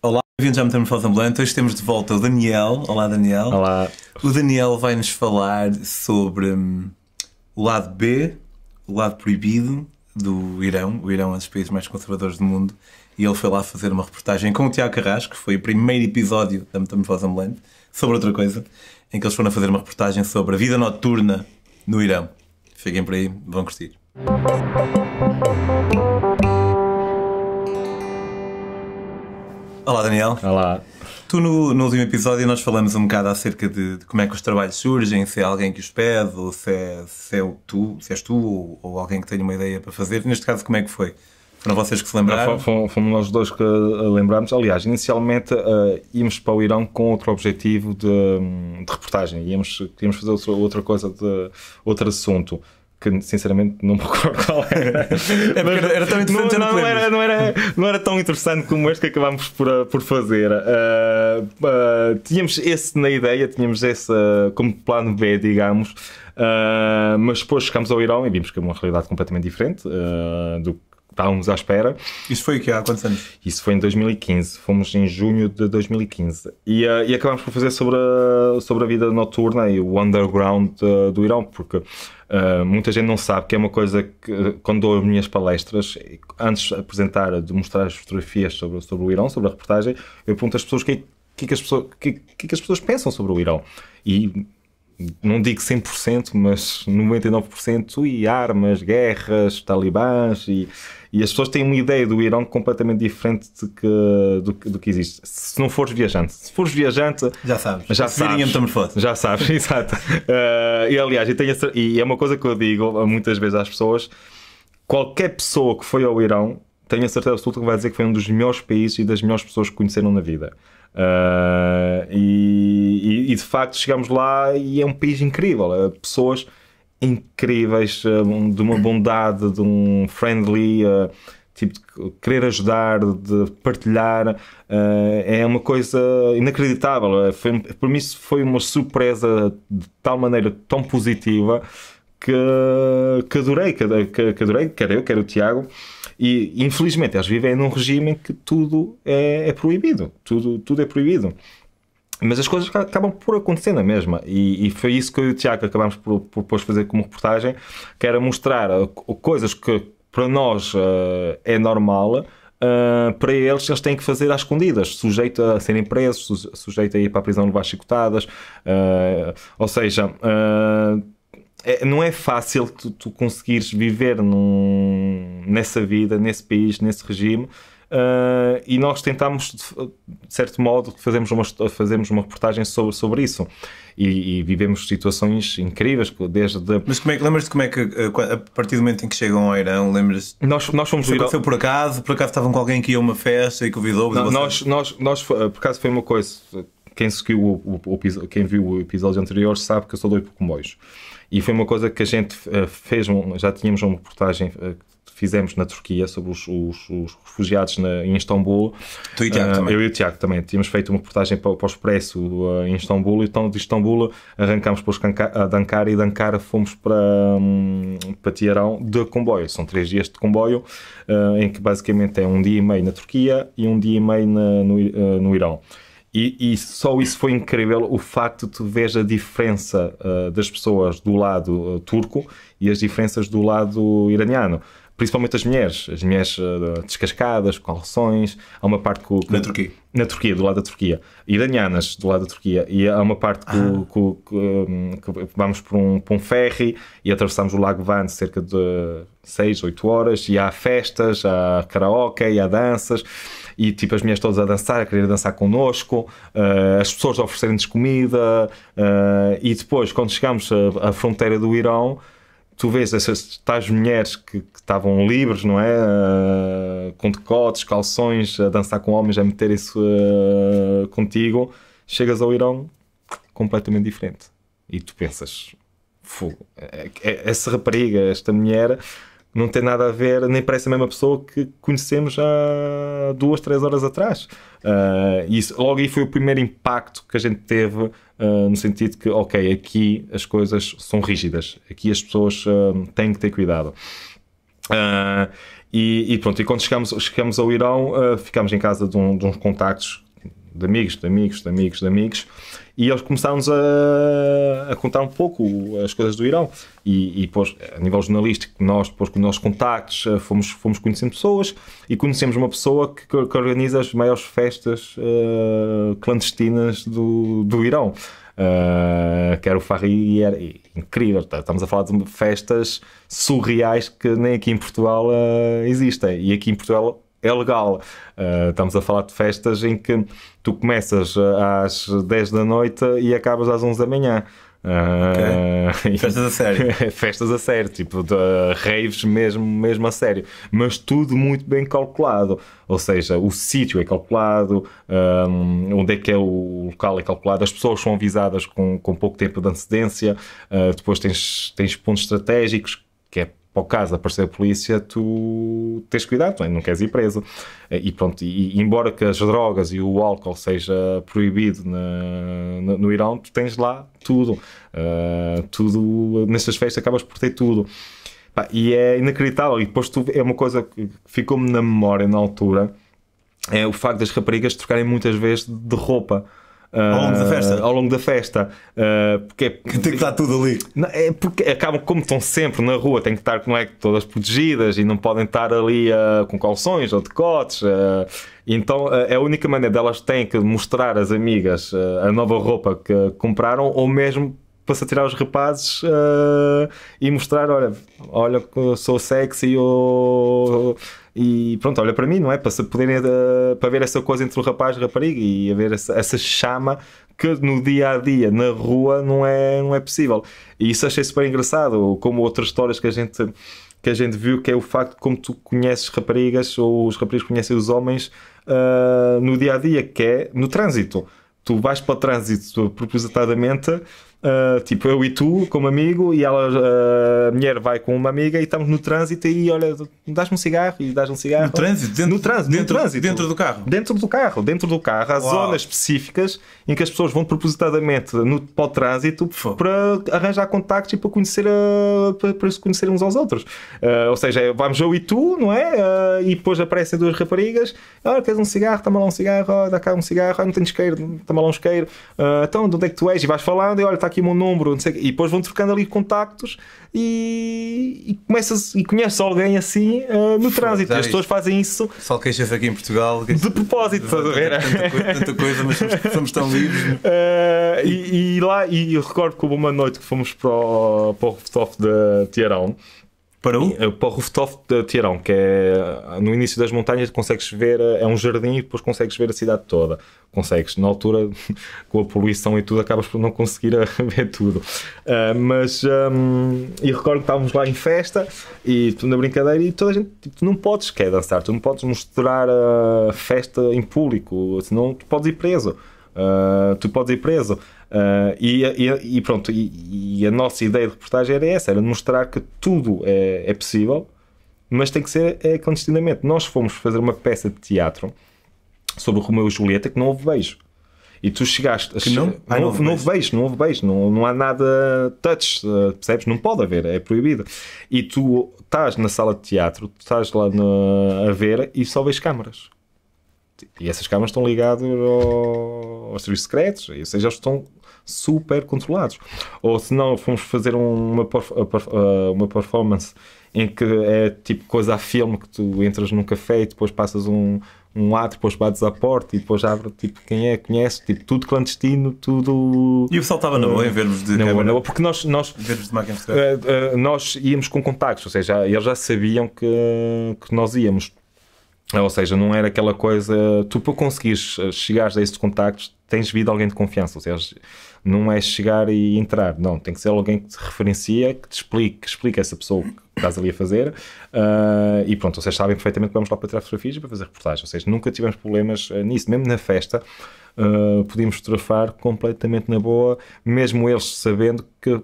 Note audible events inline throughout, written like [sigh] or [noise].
Olá, bem-vindos à Metamorfose Ambulante. Hoje temos de volta o Daniel. Olá, Daniel. Olá. O Daniel vai-nos falar sobre hum, o lado B, o lado proibido do Irão. O Irão é um dos países mais conservadores do mundo. E ele foi lá fazer uma reportagem com o Tiago Carrasco, foi o primeiro episódio da Metamorfose Ambulante, sobre outra coisa, em que eles foram fazer uma reportagem sobre a vida noturna no Irão. Fiquem por aí, vão curtir. Olá, Daniel. Olá. Tu, no, no, último episódio, nós falamos um bocado acerca de, de, como é que os trabalhos surgem, se é alguém que os pede, ou se, é, se, é tu, se és tu, ou, ou alguém que tem uma ideia para fazer. Neste caso, como é que foi? Foram vocês que se lembraram? Não, fomos, fomos nós dois que eh, lembrámos. Aliás, inicialmente uh, íamos para o Irão com outro objetivo de, hum, de reportagem. Íamos, queríamos fazer outra coisa, de, outro assunto que sinceramente não me recordo qual era. [laughs] é era, era, tão interessante, não, não, era, não, era, não era tão interessante como este que acabámos por, ah, por fazer. Uh, uh, tínhamos esse na ideia, tínhamos esse como plano B, digamos. Uh, mas depois chegámos ao Irão e vimos que é uma realidade completamente diferente uh, do estávamos à espera. Isso foi o que há quantos anos? Isso foi em 2015, fomos em junho de 2015 e, uh, e acabámos por fazer sobre a, sobre a vida noturna e o underground uh, do Irão, porque uh, muita gente não sabe que é uma coisa que quando dou as minhas palestras, antes de apresentar, de mostrar as fotografias sobre, sobre o Irão, sobre a reportagem, eu pergunto às pessoas o que, que, que, as pessoas, que, que as pessoas pensam sobre o Irão. E não digo 100%, mas 99% e armas, guerras, talibãs e e as pessoas têm uma ideia do Irão completamente diferente que, do, do, que existe. Se não fores viajante. Se fores viajante. Já sabes. Já é sabes. Já sabes, [laughs] exato. Uh, e aliás, a, e é uma coisa que eu digo muitas vezes às pessoas: qualquer pessoa que foi ao Irão, tenho a certeza absoluta que vai dizer que foi um dos melhores países e das melhores pessoas que conheceram na vida. Uh, e, e, e, de facto chegamos lá e é um país incrível. Eh, pessoas incríveis, eh, de uma bondade, de um friendly, eh, tipo de querer ajudar, de partilhar, eh, é uma coisa inacreditável. Foi, para mim, foi uma surpresa de tal maneira tão positiva que, que adorei, que, que adorei, quer eu, quer o Tiago. E infelizmente eles vivem num regime em que tudo é, é proibido, tudo, tudo é proibido mas as coisas acabam por acontecer na mesma e, e foi isso que eu e o Tiago acabamos por, por depois fazer como reportagem que era mostrar eh, coisas que para nós uh, é normal uh, para eles eles têm que fazer às escondidas sujeito a serem presos sujeito a ir para a prisão levar chicotadas uh, ou seja é, não é fácil tu, tu conseguires viver num, nessa vida nesse país, nesse regime Uh, e nós tentámos, de certo modo, fazermos uma, fazemos uma reportagem sobre, sobre isso. E, e vivemos situações incríveis, desde... De... Mas como é que, lembras-te como é que, eh, a partir do momento em que chegam ao Irão, lembras Nós, nós fomos... Foi, Irão... aconteceu por acaso? Por acaso estavam com alguém que ia a uma festa e convidou Não, nós, nós, nós, eh, por acaso foi uma coisa... Quem, seguiu o, o, o, quem viu o episódio anterior sabe que eu sou doido por comboios. E foi uma coisa que a gente fez, já tínhamos uma reportagem fizemos na Turquia sobre os, os, os refugiados na, em Istambul. Tu e Tiago uh, também. Eu e o Tiago também. Tínhamos feito uma reportagem para, para o Expresso uh, em Istambul. Então, de Istambul, arrancámos para Ankara e de Ankara fomos para, um, para Tiarão de comboio. São três dias de comboio, uh, em que basicamente é um dia e meio na Turquia e um dia e meio na, no, eh, no Irão. E, e, só isso foi incrível, o facto de tu a diferença uh, das pessoas do lado uh, turco e as diferenças do lado iraniano principalmente as mulheres, as mulheres eh, descascadas, com alções, há uma parte que... Na Turquia? Na Turquia, do lado da Turquia. Iranianas, do lado da Turquia. E há uma parte que, ah. que, que, que vamos por um, por um ferry e atravessamos o Lago Van cerca de 6, 8 horas e há festas, há karaoke, há danças e tipo as mulheres todas a dançar, a querer dançar connosco, uh, as pessoas a oferecerem-nos comida uh, e depois quando chegamos à, à fronteira do Irão tu vês essas tais mulheres que, estavam livres, não é? Uh, com decotes, calções, a dançar com homens, a meterem-se uh, ah, contigo, chegas ao Irão completamente diferente. E tu pensas, fogo, é, é, essa rapariga, esta mulher, não tem nada a ver, nem parece a mesma pessoa que conhecemos há duas, três horas atrás. Uh, isso, logo aí foi o primeiro impacto que a gente teve, uh, no sentido que, ok, aqui as coisas são rígidas, aqui as pessoas uh, têm que ter cuidado. Uh, e, e, pronto, e quando chegamos, chegamos ao Irão, uh, ficámos em casa de, um, de uns contactos de amigos, de amigos, de amigos, de amigos, e eles começaram-nos a, a, contar um pouco as coisas do Irão. E, e depois, a nível jornalístico, nós, depois com os nossos contactos, eh, fomos, fomos conhecendo pessoas e conhecemos uma pessoa que, que organiza as maiores festas uh, clandestinas do, do Irão. Uh, que era o Farri e era incrível. Tá? Estamos a falar de festas surreais que nem aqui em Portugal uh, existem. E aqui em Portugal é legal. Uh, estamos a falar de festas em que tu começas eh, às 10 da noite e acabas às 11 da manhã. Uh, [laughs] Festas a sério. [laughs] festas a sério, tipo de, uh, raves mesmo, mesmo a sério. Mas tudo muito bem calculado. Ou seja, o sítio é calculado, um, ehm, onde é que é o local é calculado, as pessoas são avisadas com, com pouco tempo de antecedência, uh, depois tens, tens pontos estratégicos ao caso de aparecer a polícia, tu tens cuidado, não é? queres ir preso. Eh, e pronto, e, embora que as drogas e o álcool seja proibido na, no, no Irão, tu tens lá tudo. Uh, tudo, nestas festas acabas por ter tudo. e é inacreditável. E depois tu, é uma coisa que ficou-me na memória na altura, é o facto das raparigas trocarem muitas vezes de roupa ao longo da ah, festa. Ao longo da festa. Uh, porque é, tem que estar tudo ali. É porque acabam, como estão sempre na rua, têm que estar como é, todas protegidas e não podem estar ali uh, com calções ou decotes. então é a única maneira delas têm que mostrar às amigas a nova roupa que compraram ou mesmo para se atirar os rapazes e mostrar: olha, olha, sou sexy ou. E pronto, olha para mim, não é? Para, poderem, uh, para ver essa coisa entre o rapaz e a rapariga e haver essa, essa chama que no dia a dia, na rua, não é, não é possível. E isso achei super engraçado, como outras histórias que a gente que a gente viu, que é o facto de como tu conheces raparigas ou os raparigas conhecem os homens uh, no dia a dia, que é no trânsito. Tu vais para o trânsito propositadamente Uh, tipo, eu e tu, como amigo, e ela, uh, a mulher vai com uma amiga e estamos no trânsito e olha, dás-me um cigarro e dás um cigarro. No trânsito? Dentro, no trânsito, dentro, no trânsito. Dentro do carro? Dentro do carro, dentro do carro. Há zonas específicas em que as pessoas vão propositadamente no, para o trânsito para arranjar contactos e para, conhecer para, para se conhecer uns aos outros. Uh, ou seja, vamos eu e tu, não é? e depois aparecem duas raparigas, olha queres um cigarro? Toma lá um cigarro, oh, dá cá um cigarro, não tens queiro toma lá um isqueiro. então, de onde é que tu és? E vais falando e olha, está aqui o meu número, não sei E depois vão trocando ali contactos e, e, começas, e conheces alguém assim uh, no trânsito. As pessoas fazem isso. Só queixas aqui em Portugal. De propósito, Tanta coisa, tanta coisa mas somos, somos tão livres. Uh, e, e, lá, e eu recordo que houve uma noite que fomos para o, para o rooftop de Tiarão para o? Eh, para o rooftop de Tirão, que é eh, no início das montanhas, consegues ver, eh, é um jardim e depois consegues ver a cidade toda. Consegues, na altura, [laughs] com a poluição e tudo, acabas por não conseguir [laughs] ver tudo. Uh, mas, um, e recordo que estávamos lá em festa e tudo na brincadeira e toda a gente, tipo, tu não podes quer dançar, tu não podes mostrar a festa em público, senão tu podes ir preso. Uh, tu podes ir preso. Uh, e, e, e, pronto, e, e, a nossa ideia de reportagem era essa, era mostrar que tudo é, é possível, mas tem que ser é, clandestinamente. Nós fomos fazer uma peça de teatro sobre o Romeu e Julieta que não houve beijo. E tu chegaste a... que não? Ai, não, houve, não, houve beijo, não houve beijo, não, não há nada touch, ah, percebes? Não pode haver, é proibido. E tu estás na sala de teatro, estás lá na, a ver e só vês câmaras. E essas câmaras estão ligadas ao, aos serviços secretos, ou seja, eles estão super controlados. Ou se não, fomos fazer uma, uma performance em que é tipo coisa a filme que tu entras num café e depois passas um, um ato, depois bates à porta e depois abre tipo quem é, conhece, tipo tudo clandestino, tudo. E o pessoal estava na boa em vermos de. não boa, porque nós. nós de máquina uh, eh, uh, eh, Nós íamos com contactos, ou seja, eles já sabiam que, que nós íamos. Ou seja, não era aquela coisa. Tu, para conseguires eh, chegar a esses contactos, tens vindo alguém de confiança. Ou seja, não é chegar e entrar. Não, tem que ser alguém que te referencia, que te explique, que explique a essa pessoa que estás ali a fazer. Uh, e pronto, vocês sabem perfeitamente que vamos lá para tirar fotografias e para fazer reportagem. Ou seja, nunca tivemos problemas eh, nisso. Mesmo na festa, uh, podíamos fotografar completamente na boa, mesmo eles sabendo que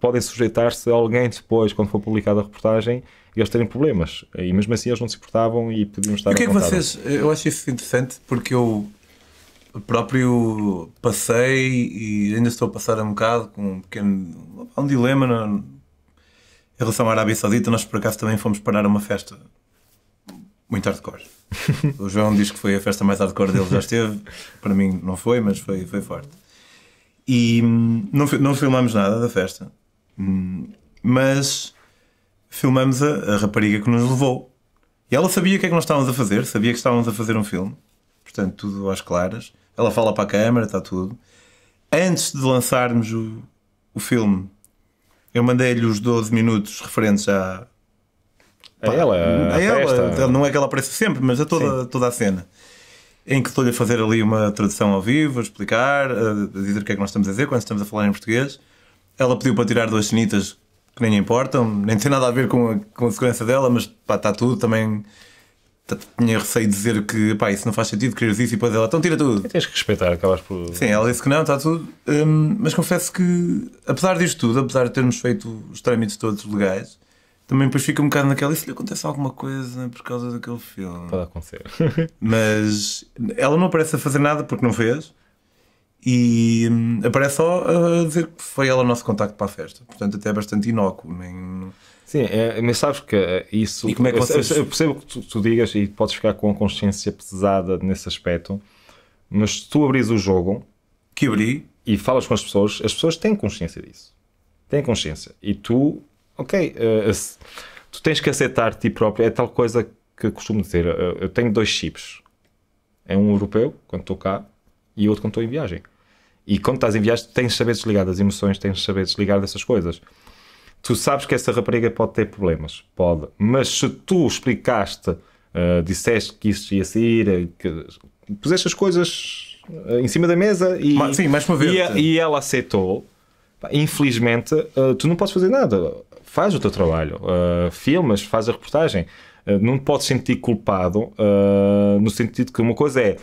podem sujeitar-se a alguém depois, quando for publicada a reportagem, e eles terem problemas. E mesmo assim eles não se importavam e podiam estar e o que é que vocês. Eu acho isso interessante porque eu próprio passei e ainda estou a passar um bocado com um pequeno. um dilema na, em relação à Arábia Saudita. Nós por acaso também fomos parar a uma festa muito hardcore. [laughs] o João diz que foi a festa mais hardcore dele já esteve. Para mim não foi, mas foi, foi forte. E hum, não, não filmámos nada da festa. Hum, mas filmamos a, a rapariga que nos levou. E ela sabia o que é que nós estávamos a fazer, sabia que estávamos a fazer um filme. Portanto, tudo às claras. Ela fala para a câmara, está tudo. Antes de lançarmos o, o filme, eu mandei-lhe os 12 minutos referentes à. A ela, a, a ela. Não é que ela apareça sempre, mas a toda, toda a cena. Em que estou-lhe a fazer ali uma tradução ao vivo, a explicar, a dizer o que é que nós estamos a dizer quando estamos a falar em português. Ela pediu para tirar duas sinitas que nem importam, nem tem nada a ver com a, com a segurança dela, mas pá, está tudo também. tinha receio de dizer que pá, isso não faz sentido, querer isso e depois ela, então tira tudo. E tens que respeitar, acabas por. Sim, ela disse que não, está tudo. Hum, mas confesso que, apesar disto tudo, apesar de termos feito os trâmites todos legais, também depois fica um bocado naquela, e se lhe acontece alguma coisa por causa daquele filme? Pode acontecer. mas ela não parece a fazer nada porque não fez. E hum, aparece só a dizer que foi ela o nosso contacto para a festa. Portanto, até é bastante inócuo. Nem... Sim, é, mas sabes que eh, isso. E como é que vocês... eu, eu percebo que tu, tu, digas e podes ficar com a consciência pesada nesse aspecto, mas se tu abris o jogo. Que abri. E falas com as pessoas, as pessoas têm consciência disso. Têm consciência. E tu, ok, uh, tu tens que aceitar ti próprio. É tal coisa que costumo dizer. eu tenho dois chips. É um europeu, quando estou cá, e outro quando estou em viagem. E quando estás em viagem, tens de saber desligar das emoções, tens de saber desligar dessas coisas. Tu sabes que essa rapariga pode ter problemas, pode, mas se tu explicaste, uh, disseste que isso ia sair, eh, que puseste as coisas uh, em cima da mesa e, mas, sim, mais uma vez. E, e, ela aceitou, infelizmente, uh, tu não podes fazer nada. Faz o teu trabalho, uh, filmas, faz a reportagem. não podes sentir culpado, no sentido que uma coisa é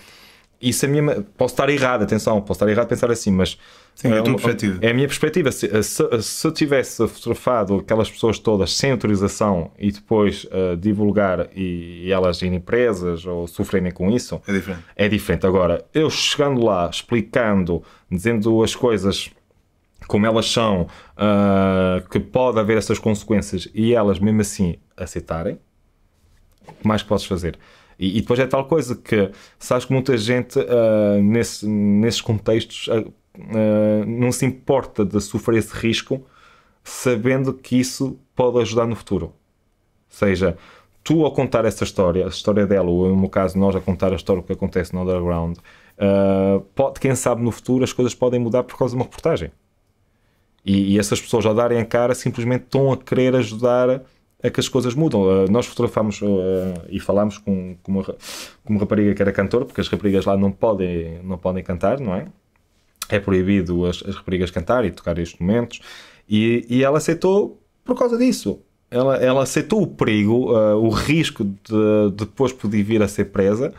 isso é a minha. Posso estar errado, atenção, posso estar errado a pensar assim, mas. Sim, é, a tua uma, perspectiva. é a minha perspectiva. Se, eh, se, eh, se, eu tivesse fotografado aquelas pessoas todas sem autorização e depois uh, divulgar e, e, elas em empresas ou sofrerem com isso. É diferente. É diferente. Agora, eu chegando lá, explicando, dizendo as coisas como elas são, uh, que pode haver essas consequências e elas mesmo assim aceitarem, que mais que podes fazer? E, e, depois é tal coisa que sabes que muita gente uh, nesse, nesses contextos uh, não se importa de sofrer esse risco, sabendo que isso pode ajudar no futuro. Ou seja, tu ao contar essa história, a história dela, ou no meu caso, nós a contar a história que acontece no Underground, pode, quem sabe no futuro as coisas podem mudar por causa de uma reportagem. E, e essas pessoas ao darem a cara simplesmente estão a querer ajudar é que as coisas mudam. Uh, nós fotografámos uh, e falámos com, com, uma, com uma rapariga que era cantora, porque as raparigas lá não podem, não podem cantar, não é? É proibido as, as raparigas cantar e tocar instrumentos. E, e ela aceitou por causa disso. Ela, ela aceitou o perigo, uh, o risco de depois poder vir a ser presa,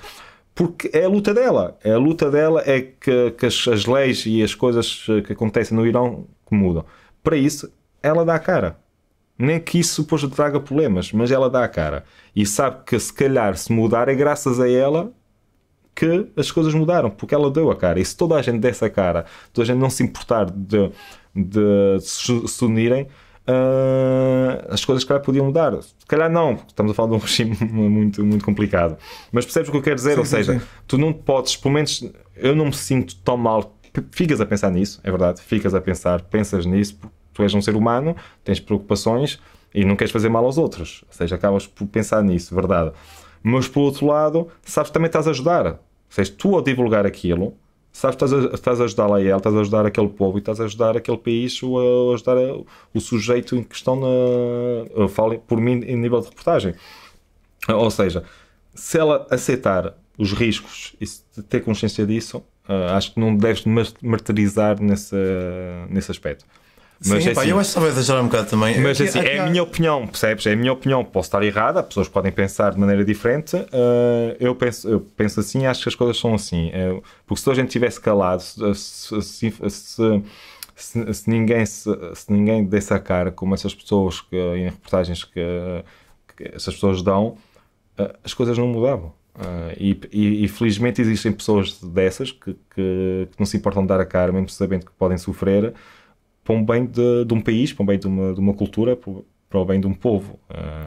porque é a luta dela. É A luta dela é que, que as, as leis e as coisas que acontecem no Irão que mudam. Para isso, ela dá a cara nem é que isso depois traga problemas, mas ela dá a cara. E sabe que se calhar se mudar é graças a ela que as coisas mudaram, porque ela deu a cara. E se toda a gente desse a cara, toda a gente não se importar de, de se unirem, uh, as coisas que calhar podiam mudar. Se calhar não, porque estamos a falar de um [laughs] regime muito, muito complicado. Mas percebes o que eu quero dizer? Sim, Ou seja, sim. tu não podes, pelo menos eu não me sinto tão mal. Ficas a pensar nisso, é verdade, ficas a pensar, pensas nisso, porque tu és um ser humano, tens preocupações e não queres fazer mal aos outros. Ou seja, acabas por pensar nisso, verdade. Mas por outro lado, sabes que também estás a ajudar. Ou seja, tu ao divulgar aquilo, sabes que estás a, estás a ajudar a ele, estás a ajudar aquele povo e estás a ajudar aquele país ou a, ajudar a, o sujeito em questão na. Eu falo por mim em nível de reportagem. Ou seja, se ela aceitar os riscos e ter consciência disso, ah, acho que não deves martirizar nesse, nesse aspecto. Mas Sim, é pá, assim, eu acho que exagerar um bocado também. Mas é assim, é a minha opinião, percebes? É a minha opinião, posso estar errada, pessoas podem pensar de maneira diferente. Uh, eu, penso, eu penso assim, acho que as coisas são assim. Uh, porque se a gente tivesse calado, se, eh, se, se, se ninguém, se, ninguém desse a cara como essas pessoas que, em reportagens que, que essas pessoas dão, uh, as coisas não mudavam. Uh, e, e, e, felizmente existem pessoas dessas que, que, que, não se importam de dar a cara, mesmo sabendo que podem sofrer, para um bem de, de um país, para um bem de uma, de uma cultura, para o bem de um povo.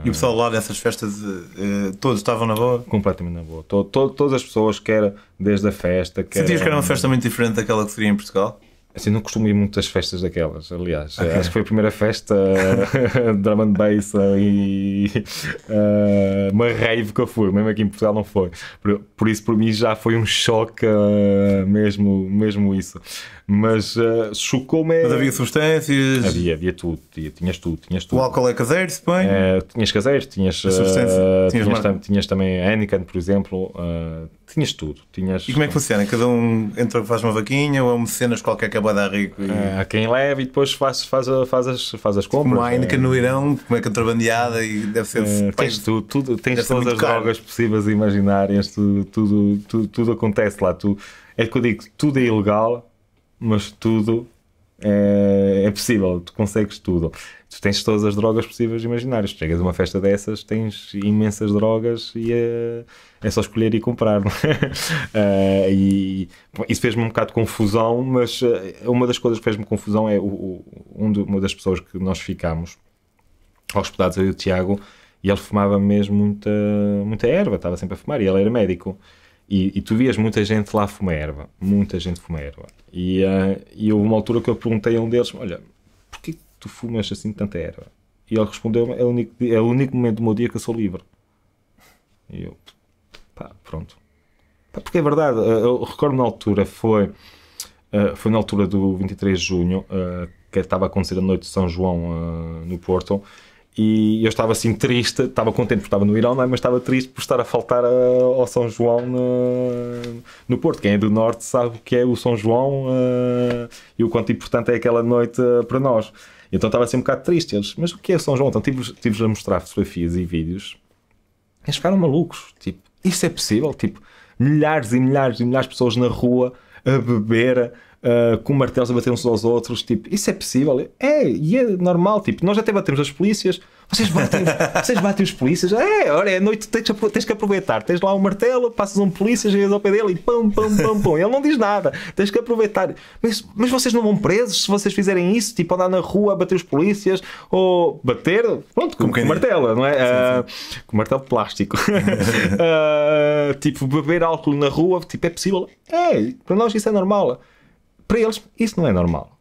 E o pessoal lá nessas festas, eh, eh, todos estavam na boa? Completamente na boa. todas as pessoas, quer desde a festa, Sentias que era uma festa muito diferente daquela que seria em Portugal? Assim, não costumo ir muito às festas daquelas, aliás. Okay. Acho que foi a primeira festa [laughs] drum and bass e uh, [laughs] uma rave que eu fui, mesmo aqui em Portugal não foi. Por, por isso, para mim, já foi um choque uh, mesmo, mesmo isso. Mas uh, chocou-me. Mas havia substâncias? Havia, havia tudo. Tinhas tudo, tinhas tudo. O álcool é caseiro, se bem? Uh, tinhas caseiro, tinhas, tinhas, tinhas, tam, tinhas, também a Anakin, por exemplo. tinhas tudo. Tinhas... E como é que funciona? Cada um entra, faz uma vaquinha ou é cenas qualquer que é é boa rico. E... É, eh, há quem leve e depois faz, faz, faz, as, faz as compras. Como a Heineken é. no Irão, como é contrabandeada e deve ser... É, tens tu, tudo, tens todas as caro. drogas possíveis e imaginárias, tudo, tudo, tudo, tudo acontece lá. Tu, é que eu digo, tudo é ilegal, mas tudo é, é possível, tu consegues tudo. Tu tens todas as drogas possíveis e imaginárias. Chegas a uma festa dessas, tens imensas drogas e é, é só escolher e comprar. uh, [laughs] e isso fez-me um bocado de confusão, mas eh, uma das coisas que fez-me confusão é o, o, um de, uma das pessoas que nós ficámos hospedados, eu e o Tiago, e ele fumava mesmo muita, muita erva, estava sempre a fumar, e ele era médico. E, e, tu vias muita gente lá fumar erva, muita gente fumar erva. E, uh, e houve uma altura que eu perguntei a um deles: Olha, porquê tu fumas assim tanta erva? E ele respondeu: É o único, é o único momento do meu dia que eu sou livre. E eu, pá, pronto. Pá, porque é verdade, eh, eu recordo na altura, foi, eh, foi na altura do 23 de junho, que estava a acontecer a noite de São João no Porto, e eu estava assim triste, estava contente porque estava no Irão, é? mas estava triste por estar a faltar ao São João no, no Porto. Quem é do Norte sabe o que é o São João eh, e o quanto importante é aquela noite eh, para nós. Então estava assim um bocado triste. Eles, mas o que é São João? Então tive-vos a mostrar fotografias e vídeos. Eles ficaram malucos. Tipo, isso é possível? Tipo, milhares e milhares e milhares de pessoas na rua a beber, uh, com martelos a bater uns aos outros, tipo, isso é possível? É, e é normal, tipo, nós até batemos as polícias, vocês batem, [laughs] vocês batem os polícias, é, olha, é noite, tens, tens, que aproveitar, tens lá um martelo, passas um polícia, chegas ao pé dele e pam, pam, pam, pam, ele não diz nada, tens que aproveitar, mas, mas vocês não vão presos se vocês fizerem isso, tipo, andar na rua a bater os polícias, ou bater, pronto, com, um com martelo, não é? Sim, sim. Uh, com martelo plástico. uh, [laughs] tipo, beber álcool na rua, tipo, é possível? É, para nós isso é normal para eles isso não é normal.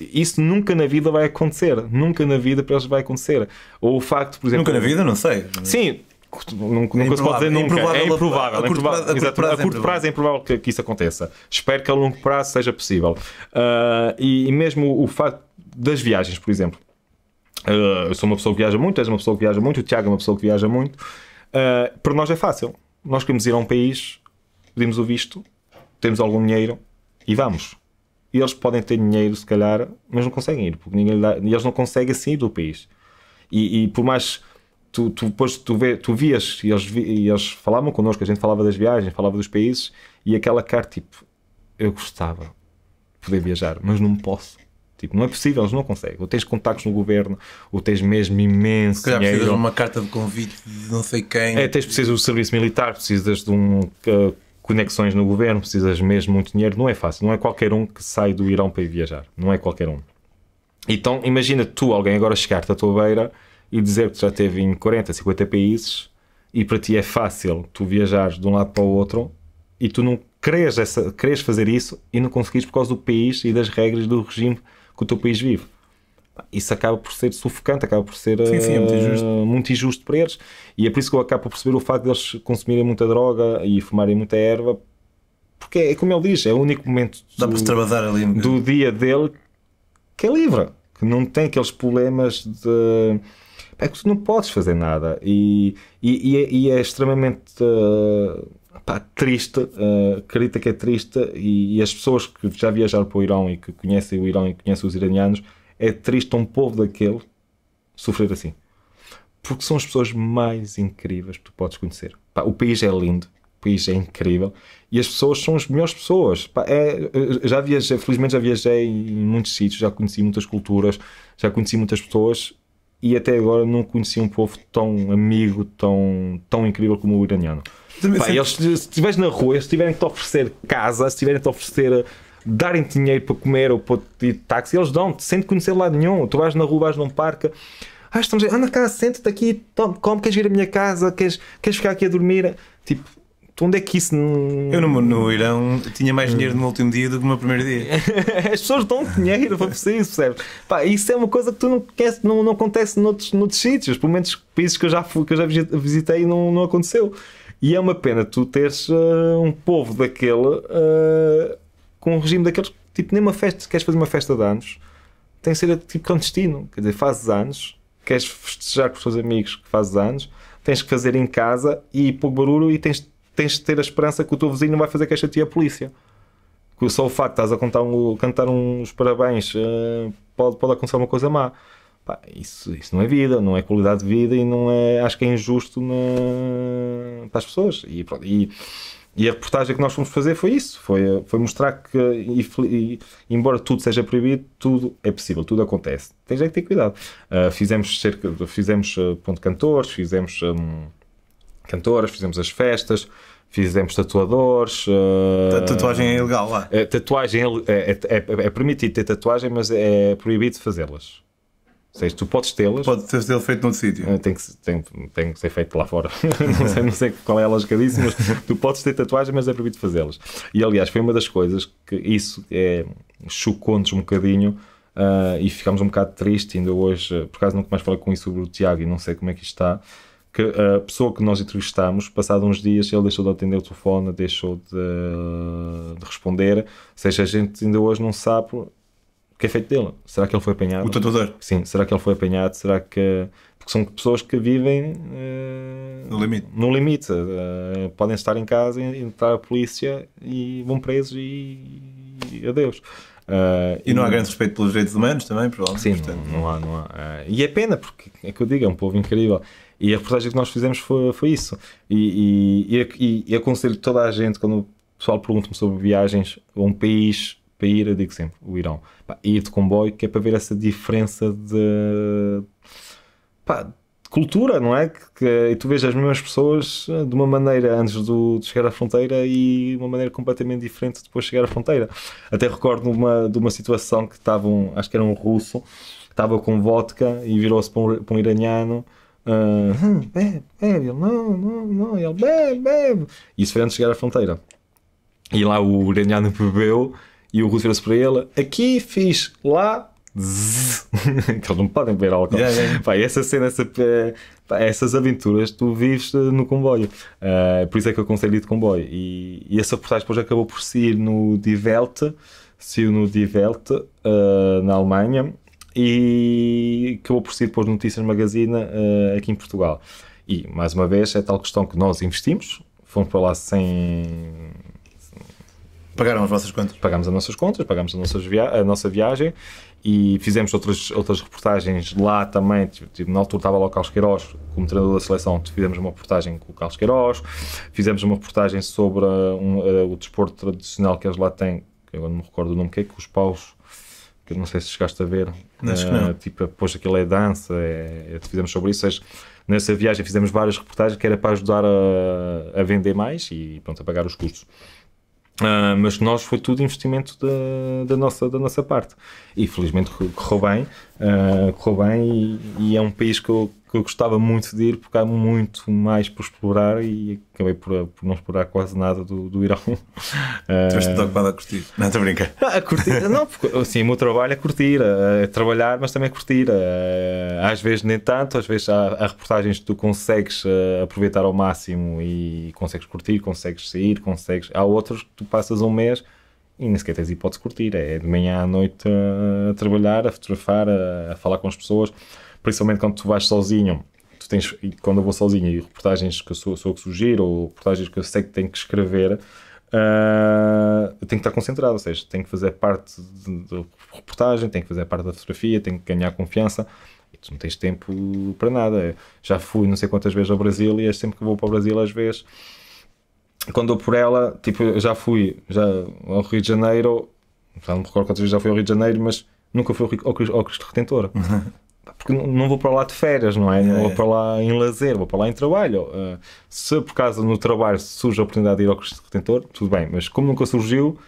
Isso nunca na vida vai acontecer. Nunca na vida para eles vai acontecer. Ou o facto, por exemplo. Nunca na vida, não sei. Sim, nunca, nunca se pode dizer nunca. É improvável. A, é improvável, a, curto, prazo, a, curto, prazo, a é curto prazo é improvável que, que, isso aconteça. Espero que a longo prazo seja possível. Uh, e, e, mesmo o facto das viagens, por exemplo. Uh, eu sou uma pessoa que viaja muito, és uma pessoa que viaja muito, o Tiago é uma pessoa que viaja muito. Uh, para nós é fácil. Nós queremos ir a um país, pedimos o visto, temos algum dinheiro e vamos e eles podem ter dinheiro, se calhar, mas não conseguem ir, porque ninguém dá, eles não conseguem sair do país. E, e por mais tu, tu, depois tu, vê, tu vias e eles, e eles falavam connosco, a gente falava das viagens, falava dos países, e aquela cara tipo, eu gostava de poder viajar, mas não posso. Tipo, não é possível, eles não conseguem. Ou tens contactos no governo, ou tens mesmo imenso dinheiro dinheiro. precisas de uma carta de convite de não sei quem. É, tens precisas do serviço militar, precisas de um uh, conexões no governo, precisas mesmo muito dinheiro, não é fácil. Não é qualquer um que sai do Irão para ir viajar. Não é qualquer um. Então, imagina tu, alguém agora chegar-te à tua beira e dizer que já teve em 40, 50 países e para ti é fácil tu viajares de um lado para o outro e tu não queres, essa, queres fazer isso e não conseguires por causa do país e das regras do regime que o teu país vive isso acaba por ser sufocante, acaba por ser sim, sim, é muito, injusto. Uh, muito, injusto. para eles. E é por isso que eu acabo por perceber o facto de eles consumirem muita droga e fumarem muita erva, porque é, é como ele diz, é o único momento do, um né? do dia dele que é livre, que não tem aqueles problemas de. É que tu não podes fazer nada e, e, e, é, e é, extremamente uh, pá, triste, uh, acredita que é triste e, e as pessoas que já viajaram para o Irão e que conhecem o Irão e conhecem os iranianos é triste um povo daquele sofrer assim. Porque são as pessoas mais incríveis que tu podes conhecer. Pá, o país é lindo, o país é incrível e as pessoas são as melhores pessoas. Pá, é, eh, já viajei, felizmente já viajei em muitos sítios, já conheci muitas culturas, já conheci muitas pessoas e até agora não conheci um povo tão amigo, tão, tão incrível como o iraniano. Pá, sempre... eles, se estiveres na rua, se tiverem que te oferecer casa, se tiverem que te oferecer eh, darem dinheiro para comer ou para ir de táxi, eles dão-te, sem te conhecer lado nenhum. Tu vais na rua, vais num parque, ah, estamos anda cá, senta-te aqui, como queres vir à minha casa, queres, queres ficar aqui a dormir? Tipo, onde é que isso. Eu no, no Irão tinha mais dinheiro no último dia do que no meu primeiro dia. [laughs] As pessoas dão dinheiro para preciso, percebes? Pá, isso é uma coisa que tu não conheces, não, não acontece noutros, noutros sítios, pelo menos países que eu já, fui, que eu já visitei não, não aconteceu. E é uma pena tu teres uh, um povo daquele. Uh, com um regime daqueles, tipo, nem uma festa, se queres fazer uma festa de anos, tem que ser tipo clandestino, quer dizer, fazes anos, queres festejar com os teus amigos que fazes anos, tens que fazer em casa e pouco barulho e tens, tens de ter a esperança que o teu vizinho não vai fazer queixa de ti à polícia. Que só o facto de estás a cantar, um, cantar uns parabéns uh, pode, pode acontecer uma coisa má. Pá, isso, isso não é vida, não é qualidade de vida e não é, acho que é injusto na, para as pessoas. E, pronto, e e a reportagem que nós fomos fazer foi isso: foi, eh, foi mostrar que, eh, e, e, embora tudo seja proibido, tudo é possível, tudo acontece. Tens é que ter cuidado. Uh, fizemos cerca, fizemos uh, ponto cantores, fizemos um, cantoras, fizemos as festas, fizemos tatuadores. Uh, tatuagem é ilegal lá? É, tatuagem é, é, é, permitido ter tatuagem, mas é proibido fazê-las. Ou seja, tu podes tê-las. Pode ter sido feito num sítio. Ah, tem que, tem, tem que ser feito lá fora. [laughs] não, sei, não, sei, qual é a lógica disso, mas tu podes ter tatuagens, mas é proibido fazê-las. E aliás, foi uma das coisas que isso é, chocou-nos um bocadinho uh, e ficámos um bocado tristes. Ainda hoje, ah, por acaso, nunca mais falei com isso sobre o Tiago e não sei como é que está. Que a pessoa que nós entrevistámos, passado uns dias, ele deixou de atender o telefone, deixou de, de responder. Ou seja, a gente ainda hoje não sabe que é feito dele. Será que ele foi apanhado? O tatuador? Sim, será que ele foi apanhado? Será que. Porque são pessoas que vivem. Uh, no limite. No limite. Uh, podem estar em casa, entrar a polícia e vão presos e. e adeus. Uh, e não há grande respeito pelos direitos humanos também, provavelmente. Sim, portanto. não, não há, não há. Uh, e é pena, porque é que eu digo, é um povo incrível. E a reportagem que nós fizemos foi, foi isso. E, e, e, e aconselho toda a gente, quando o pessoal pergunta-me sobre viagens a um país para ir, eu digo sempre, o Irão, pá, ir de comboio, que é para ver essa diferença de pá, cultura, não é? Que, que, tu vejas as mesmas pessoas eh, de uma maneira antes do, de chegar à fronteira e uma maneira completamente diferente depois de chegar à fronteira. Até recordo uma, de uma situação que estava, um, acho que era um russo, estava com vodka e virou-se para, um, para um iraniano. Uh, bebe, bebe, ele, não, não, não, ele bebe, bebe. Isso foi antes de chegar à fronteira. E lá o iraniano [laughs] bebeu e o Ruth vira-se para ele, aqui fiz, lá [laughs] que eles não podem beber álcool. Yeah, yeah. Pá, essa cena, essa, eh, pá, essas aventuras tu vives eh, no comboio. Uh, por isso é que eu aconselho ir de comboio. E, e essa reportagem depois acabou por sair no Die Welt, saiu no Die Welt, uh, na Alemanha, e acabou por sair depois Notícias Magazine uh, aqui em Portugal. E, mais uma vez, é tal questão que nós investimos, fomos para lá sem Pagaram as vossas contas? Pagámos as nossas contas, pagámos a, via a nossa viagem e fizemos outras, outras reportagens lá também. Tipo, na altura estava lá o Carlos Queiroz, como treinador da seleção, fizemos uma reportagem com o Carlos Queiroz, fizemos uma reportagem sobre uh, um, uh, o desporto tradicional que eles lá têm, que agora não me recordo o nome, que é que os paus que eu não sei se chegaste a ver. Acho uh, que não. Eh, tipo, depois aquilo é dança, é, é, fizemos sobre isso. Seja, nessa viagem fizemos várias reportagens que era para ajudar a, a vender mais e pronto, a pagar os custos. Uh, mas nós foi tudo investimento da, da, nossa, da nossa parte. E felizmente correu bem, uh, correu bem e, e, é um país que eu, que eu gostava muito de ir, porque há muito mais por explorar e acabei por, por não explorar quase nada do, do Irão. [laughs] Estás-te uh... Ah, ocupado a curtir? Não, estou a brincar. Ah, a curtir, [laughs] não, porque assim, o meu trabalho é curtir, é trabalhar, mas também é curtir. Às vezes nem tanto, às vezes há, há reportagens que tu consegues eh, aproveitar ao máximo e consegues curtir, consegues sair, consegues. Há outros que tu passas um mês e nem sequer tens hipótese de curtir. É de manhã à noite eh, a trabalhar, a fotografar, a, a falar com as pessoas principalmente quando tu vais sozinho. Tu tens, quando eu vou sozinho e reportagens que eu sou, sou que sugiro ou reportagens que eu sei que tenho que escrever, uh, tenho que estar concentrado, ou seja, tenho que fazer parte da reportagem, tenho que fazer parte da fotografia, tenho que ganhar confiança e tu não tens tempo para nada. Já fui não sei quantas vezes ao Brasil e sempre que vou para o Brasil, às vezes, quando dou por ela, tipo, já fui já ao Rio de Janeiro, já não me recordo quantas vezes já fui ao Rio de Janeiro, mas nunca fui ao, Cristo Retentor. [laughs] porque não vou para lá de férias, não é? é não vou é. para lá em lazer, vou para lá em trabalho. Uh, se por causa no trabalho surge a oportunidade de ir ao Cristo retentor tudo bem, mas como nunca surgiu,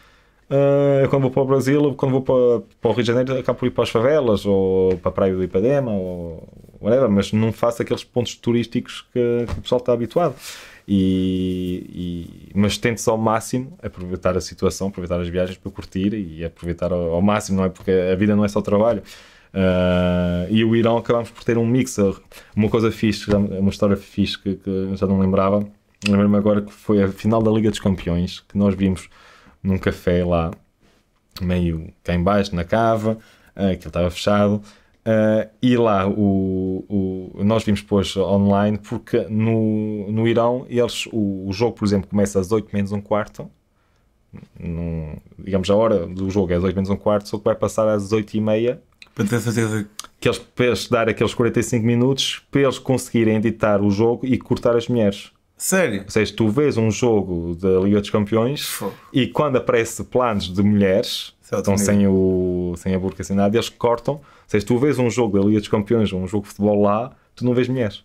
uh, quando vou para o Brasil, quando vou para, para o Rio de Janeiro, acabo por ir para as favelas ou para a Praia do Ipanema ou whatever, mas não faço aqueles pontos turísticos que, que o pessoal está habituado. E, e, mas tento-se ao máximo aproveitar a situação, aproveitar as viagens para curtir e aproveitar ao, ao máximo, não é? Porque a vida não é só trabalho. Uh, e o Irão acabámos por ter um mixer, uma coisa fixe, uma história fixe que, que já não lembrava. Lembro-me agora que foi a final da Liga dos Campeões, que nós vimos num café lá, meio cá em baixo, na cava, uh, que ele estava fechado. Uh, e lá o, o, nós vimos depois online porque no, no Irão eles, o, o jogo, por exemplo, começa às 8 menos um quarto. Num, digamos, a hora do jogo é às 8 menos um quarto, só que vai passar às 8 e meia para ter certeza que eles para dar aqueles 45 minutos para eles conseguirem editar o jogo e cortar as mulheres. Sério? Ou seja, tu vês um jogo da Liga dos Campeões e quando aparece planos de mulheres, Certo é estão sem, o, sem a burca, sem nada, eles cortam. Ou seja, tu vês um jogo da Liga dos Campeões ou um jogo de futebol lá, tu não vês mulheres. Ou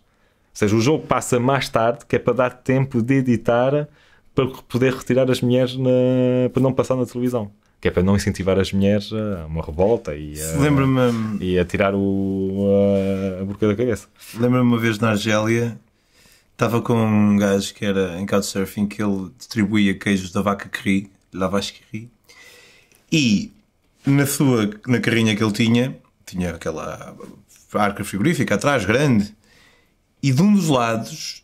seja, o jogo passa mais tarde, que é para dar tempo de editar para poder retirar as mulheres na, para não passar na televisão que é para não incentivar as mulheres a uma revolta e a, e a tirar o, a, a burca da cabeça. Lembro-me uma vez na Argélia, estava com um gajo que era em Couchsurfing que ele distribuía queijos da vaca que ri, La Vache que ri, e na sua na carrinha que ele tinha, tinha aquela arca frigorífica atrás, grande, e de um dos lados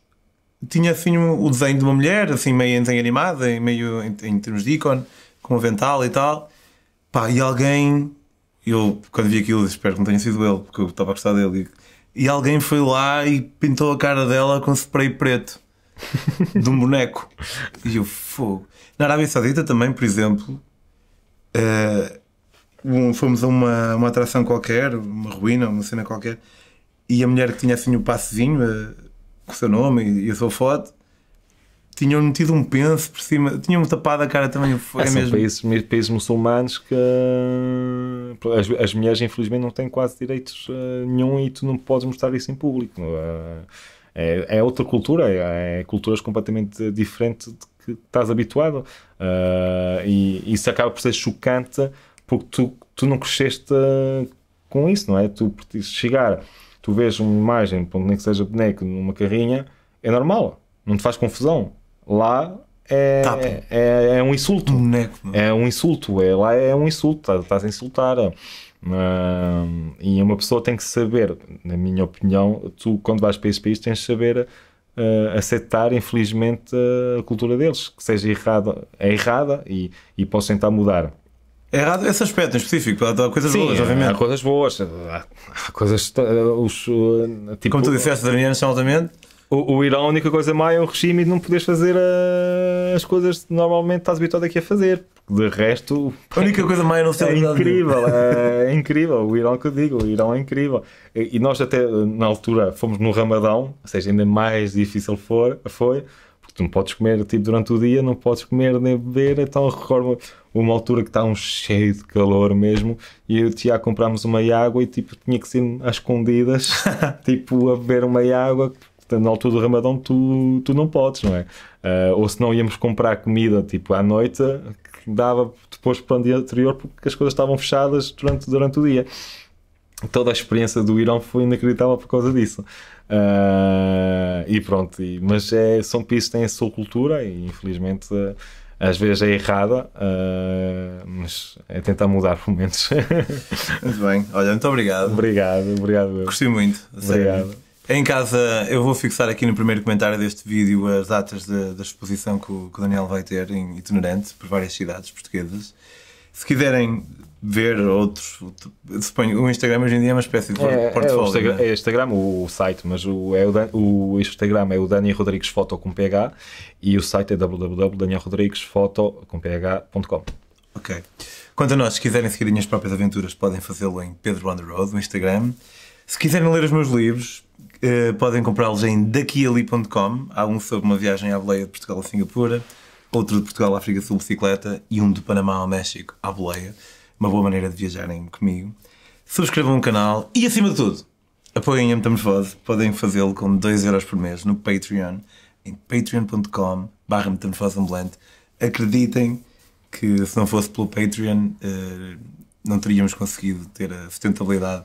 tinha assim um, o desenho de uma mulher, assim meio em desenho animado, meio em, em termos de ícone com o avental e tal. Pá, e alguém, eu quando vi aquilo, espero que não tenha sido ele, porque eu estava a gostar dele. E alguém foi lá e pintou a cara dela com spray preto [laughs] de um boneco. E eu fogo. Na Arábia Saudita também, por exemplo, uh, um, fomos a uma, uma atração qualquer, uma ruína, uma cena qualquer, e a mulher que tinha assim o passezinho uh, com o seu nome e, e a sua foto tinham metido um penso por cima, tinham-me tapado a cara também. Foi é mesmo. Países, países muçulmanos que eh, as, as, mulheres, infelizmente, não têm quase direitos uh, nenhum e tu não podes mostrar isso em público. Uh, é, é, outra cultura, é, é, culturas completamente diferentes de que estás habituado. Uh, e isso acaba por ser chocante porque tu, tu não cresceste com isso, não é? Tu chegar, tu vês uma imagem, nem que seja boneco, numa carrinha, é normal não te faz confusão lá é, tá é, é, um insulto. Um boneco, é? é um insulto. É, lá é um insulto. Tá, estás a insultar. Uh, e uma pessoa tem que saber, na minha opinião, tu quando vais para esse país tens de saber uh, aceitar, infelizmente, a cultura deles, que seja errada, é errada e, e posso tentar mudar. É errado esse aspecto em específico, há coisas Sim, boas, obviamente. Há coisas boas, há, coisas. Ah, os, tipo, Como tu tipo, disseste, os iranianos são altamente. O, o Irão, a única coisa má é o regime e não poderes fazer eh, as coisas que normalmente estás habituado aqui a fazer. De resto, a única coisa má é não é ser é incrível. É, [laughs] é incrível. O Irão que eu digo, o Irão é incrível. E, e nós, até na altura, fomos no Ramadão, ou seja, ainda mais difícil for, foi tu não podes comer tipo, durante o dia, não podes comer nem beber, então recordo uma altura que está um cheio de calor mesmo, e eu e o Tiago comprámos uma água e tipo, tinha que ser às escondidas, [laughs] tipo, a beber uma água na altura do Ramadão tu, tu não podes, não é? Uh, ou se não íamos comprar comida tipo à noite, que dava depois para o um dia anterior porque as coisas estavam fechadas durante, durante o dia. Toda a experiência do Irão foi inacreditável por causa disso. Uh, e pronto, e, mas é, são países que têm a sua cultura e infelizmente ah, às vezes é errada, uh, mas é tentar mudar por menos. muito bem, olha, muito obrigado. Obrigado, obrigado. Gostei muito. Obrigado. Em casa, eu vou fixar aqui no primeiro comentário deste vídeo as datas da, exposição que o, que o, Daniel vai ter em itinerante por várias cidades portuguesas. Se quiserem ver outros, outro, suponho o Instagram hoje em dia é uma espécie de é, portfólio. É o Instagram, é, é Instagram o, o, site, mas o, é o, Dan, o Instagram é o Dani Rodrigues Foto com PH e o site é www.danielrodriguesfoto.com. Ok. Quanto a nós, se quiserem seguir as minhas próprias aventuras, podem fazê-lo em Pedro on the Road, no Instagram. Se quiserem ler os meus livros, eh, podem comprá-los em daquiali.com. Há um sobre uma viagem à boleia de Portugal a Singapura, outro de Portugal à África Sul bicicleta e um de Panamá ao México à boleia. Uma boa maneira de viajarem comigo. Subscrevam o canal e, acima de tudo, apoiem a Metamorfose. Podem fazê-lo com 2€ por mês no Patreon, em patreon.com barra metamorfose ambulante. Acreditem que se não fosse pelo Patreon eh, não teríamos conseguido ter a sustentabilidade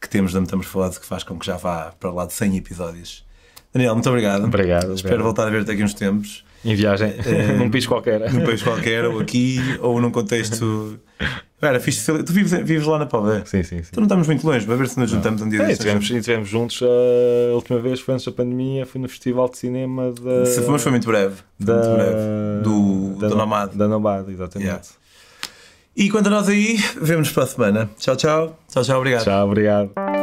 que temos da Metamorfose que faz com que já vá para lá de 100 episódios. Daniel, muito obrigado. Obrigado. Espero obrigado. voltar a ver-te aqui uns tempos. Em viagem, é, [laughs] num país qualquer. Num país qualquer, ou aqui, ou num contexto. Cara, tu vives, vives lá na Póvoa? É? Sim, sim, sim. Tu não estamos muito longe, vai ver se nos juntamos não. um dia é, E estivemos juntos eh, a última vez, foi antes da pandemia, foi no Festival de Cinema da. Se fomos, foi muito breve. da, muito breve. Do, da, da Nomad. Da Nomad, exatamente. Yeah. E quanto a nós aí, vemos para a semana. Tchau, tchau. Tchau, tchau, obrigado. Tchau, obrigado.